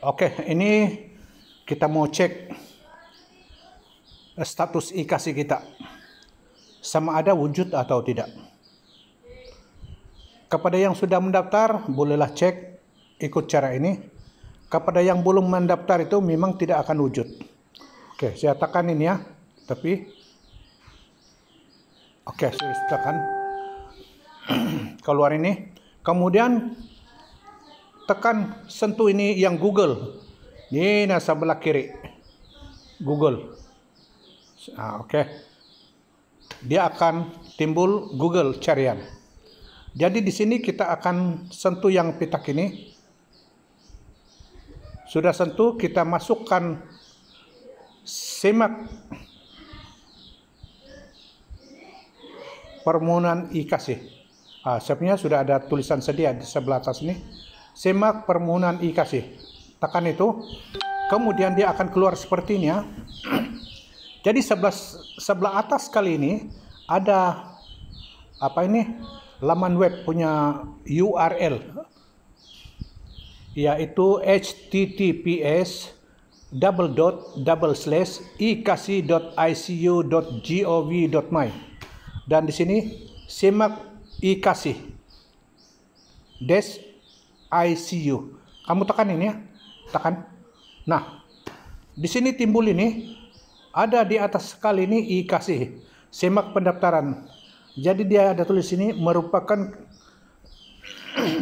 Oke, ini kita mau cek status IKASI kita. Sama ada wujud atau tidak. Kepada yang sudah mendaftar, bolehlah cek ikut cara ini. Kepada yang belum mendaftar itu memang tidak akan wujud. Oke, saya tekan ini ya. Tapi, oke, saya tekan. Keluar ini. Kemudian tekan sentuh ini yang Google. Ini nah sebelah kiri. Google. Nah, oke. Okay. Dia akan timbul Google carian. Jadi di sini kita akan sentuh yang pitak ini. Sudah sentuh kita masukkan simak permohonan ikasih. Ah, sebenarnya sudah ada tulisan sedia di sebelah atas ini. Semak permohonan ikasih. Tekan itu. Kemudian dia akan keluar seperti ini ya. Jadi sebelah sebelah atas kali ini ada apa ini? Laman web punya URL yaitu https double dot double slash ikasi.icu.gov.my dan di sini simak ikasi dash ICU, Kamu tekan ini ya. Tekan. Nah, di sini timbul ini ada di atas sekali ini I semak pendaftaran. Jadi dia ada tulis ini merupakan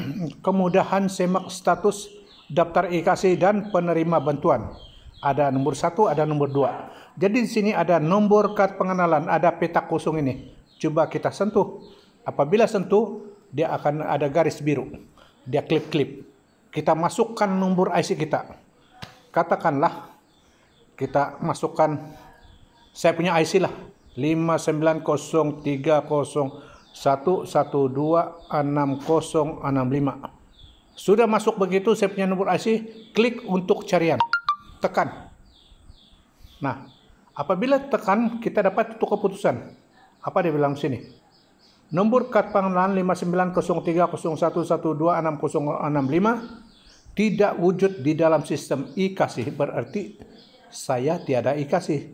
kemudahan semak status daftar IKC dan penerima bantuan. Ada nomor satu, ada nomor dua. Jadi di sini ada nomor kad pengenalan, ada petak kosong ini. Coba kita sentuh. Apabila sentuh, dia akan ada garis biru dia klip-klip. Kita masukkan nomor IC kita. Katakanlah kita masukkan saya punya IC lah 590301126065. Sudah masuk begitu saya punya nomor IC, klik untuk carian. Tekan. Nah, apabila tekan kita dapat itu keputusan. Apa dia bilang sini? Nomor kad pengenalan 590301126065 tidak wujud di dalam sistem ikasi berarti saya tiada ikasi.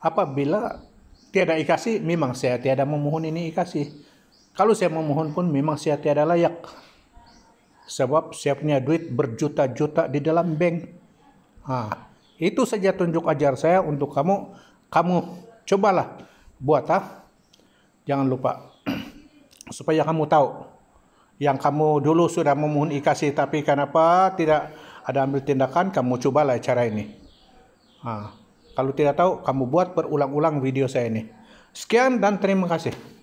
Apabila tiada ikasi memang saya tiada memohon ini ikasi. Kalau saya memohon pun memang saya tiada layak. Sebab saya punya duit berjuta-juta di dalam bank. Nah, itu saja tunjuk ajar saya untuk kamu. Kamu cobalah buat ah. Jangan lupa supaya kamu tahu yang kamu dulu sudah memohon kasih tapi kenapa tidak ada ambil tindakan kamu cobalah cara ini nah, kalau tidak tahu kamu buat berulang-ulang video saya ini sekian dan terima kasih